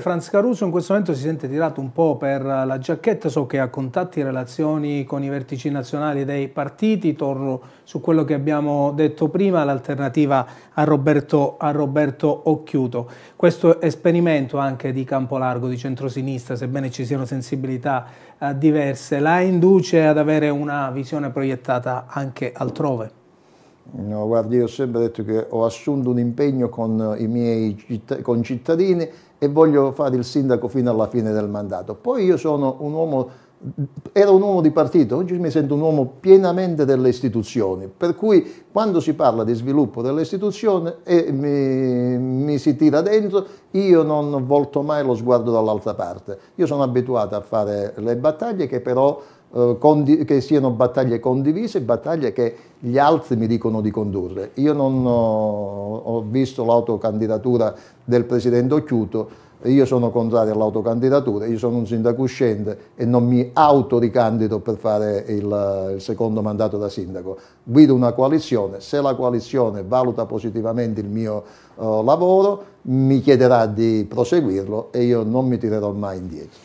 Franz Caruso in questo momento si sente tirato un po' per la giacchetta, so che ha contatti e relazioni con i vertici nazionali dei partiti, torno su quello che abbiamo detto prima, l'alternativa a Roberto, a Roberto Occhiuto. Questo esperimento anche di campo largo, di centrosinistra, sebbene ci siano sensibilità eh, diverse, la induce ad avere una visione proiettata anche altrove? No, guardi, io ho sempre detto che ho assunto un impegno con i miei citt con cittadini e voglio fare il sindaco fino alla fine del mandato. Poi io sono un uomo, ero un uomo di partito, oggi mi sento un uomo pienamente delle istituzioni, per cui quando si parla di sviluppo delle istituzioni e mi, mi si tira dentro, io non volto mai lo sguardo dall'altra parte. Io sono abituato a fare le battaglie che però eh, che siano battaglie condivise, battaglie che gli altri mi dicono di condurre. Io non, ho visto l'autocandidatura del presidente Occhiuto, io sono contrario all'autocandidatura, io sono un sindaco uscente e non mi autoricandido per fare il, il, secondo mandato da sindaco. Guido una coalizione, se la coalizione valuta positivamente il mio uh, lavoro mi chiederà di proseguirlo e io non mi tirerò mai indietro.